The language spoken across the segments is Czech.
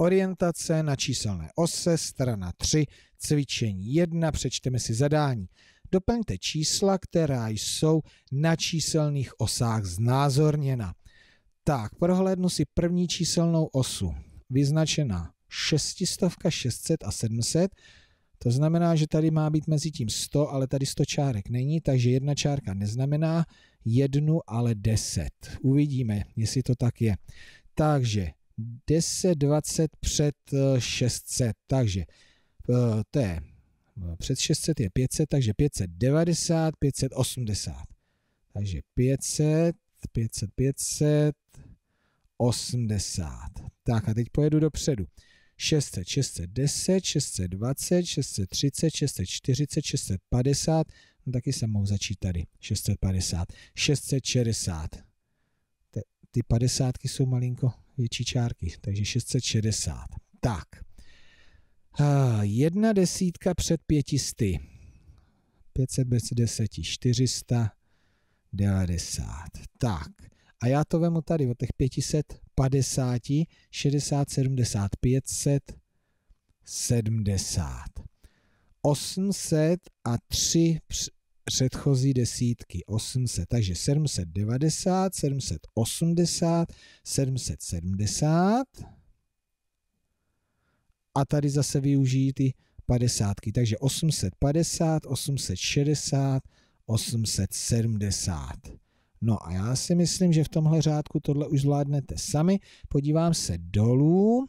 orientace na číselné ose, strana 3, cvičení 1, přečteme si zadání. Doplňte čísla, která jsou na číselných osách znázorněna. Tak, prohlédnu si první číselnou osu, vyznačená 600, 600 a 700. To znamená, že tady má být mezi tím 100, ale tady 100 čárek není, takže jedna čárka neznamená jednu, ale 10. Uvidíme, jestli to tak je. Takže 1020 před 600, eh, takže eh, to je eh, před 600 je 500, takže 590, 580. Takže 500, 500, 500, 80. Tak a teď pojedu dopředu. 600, 610, 620, 630, 640, 650, no taky se mohu začít tady, 650, 660. ty padesátky jsou malinko větší čárky, takže 660. Tak, jedna desítka před pětisty. 500 bez deseti, 490. Tak, a já to vemu tady od těch 550, 60, 70, 500, 70. 800 a 3 předchozí desítky 800, takže 790, 780, 770 a tady zase využijí ty padesátky, takže 850, 860, 870. No a já si myslím, že v tomhle řádku tohle už zvládnete sami. Podívám se dolů.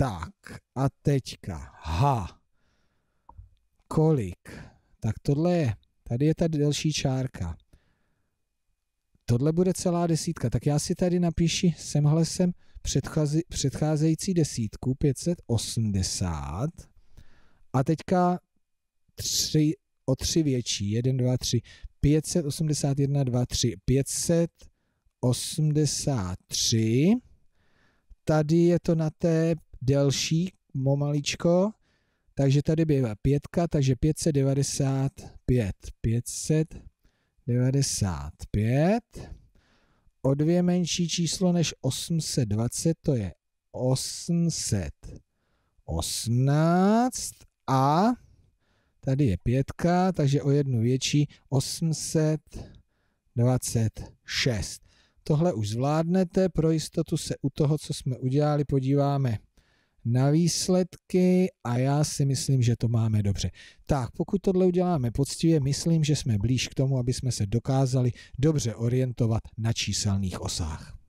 Tak a teďka. Ha. Kolik? Tak tohle je. Tady je ta delší čárka. Tohle bude celá desítka. Tak já si tady napíši semhle sem předchazi, předcházející desítku 580 a teďka tři, o tři větší. 1, 2, 3. 581, 2, 3. 583. Tady je to na té delší momaličko, takže tady bývá pětka, takže 595. 595. O dvě menší číslo než 820, to je 818 a tady je pětka, takže o jednu větší 826. Tohle už zvládnete, pro jistotu se u toho, co jsme udělali, podíváme na výsledky a já si myslím, že to máme dobře. Tak, pokud tohle uděláme poctivě, myslím, že jsme blíž k tomu, aby jsme se dokázali dobře orientovat na číselných osách.